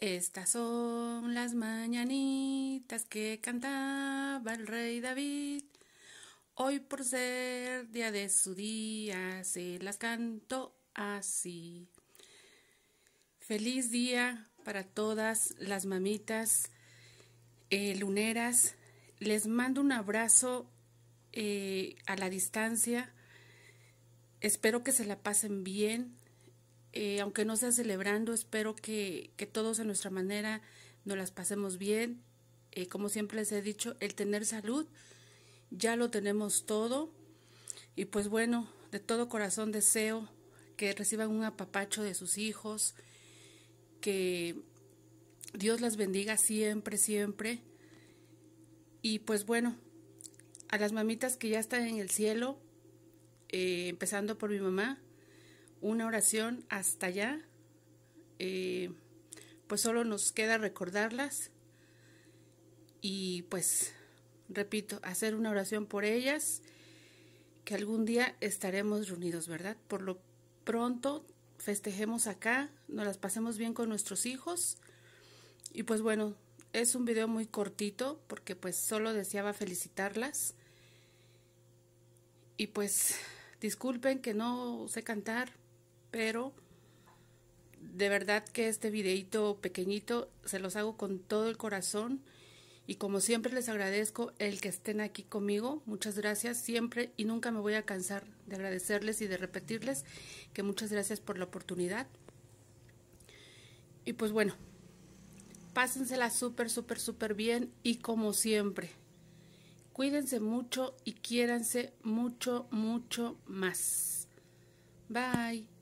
Estas son las mañanitas que cantaba el rey David. Hoy por ser día de su día, se las canto así. Feliz día para todas las mamitas eh, luneras. Les mando un abrazo eh, a la distancia. Espero que se la pasen bien, eh, aunque no sea celebrando, espero que, todos a nuestra manera nos las pasemos bien. Eh, como siempre les he dicho, el tener salud, ya lo tenemos todo. Y pues bueno, de todo corazón deseo que reciban un apapacho de sus hijos, que Dios las bendiga siempre, siempre. Y pues bueno, a las mamitas que ya están en el cielo, eh, empezando por mi mamá, una oración hasta allá, eh, pues solo nos queda recordarlas y pues, repito, hacer una oración por ellas, que algún día estaremos reunidos, ¿verdad? Por lo pronto festejemos acá, nos las pasemos bien con nuestros hijos y pues bueno, es un video muy cortito porque pues solo deseaba felicitarlas y pues disculpen que no sé cantar, pero de verdad que este videito pequeñito se los hago con todo el corazón y como siempre les agradezco el que estén aquí conmigo. Muchas gracias siempre y nunca me voy a cansar de agradecerles y de repetirles que muchas gracias por la oportunidad. Y pues bueno, pásensela súper, súper, súper bien y como siempre, cuídense mucho y quiéranse mucho, mucho más. Bye.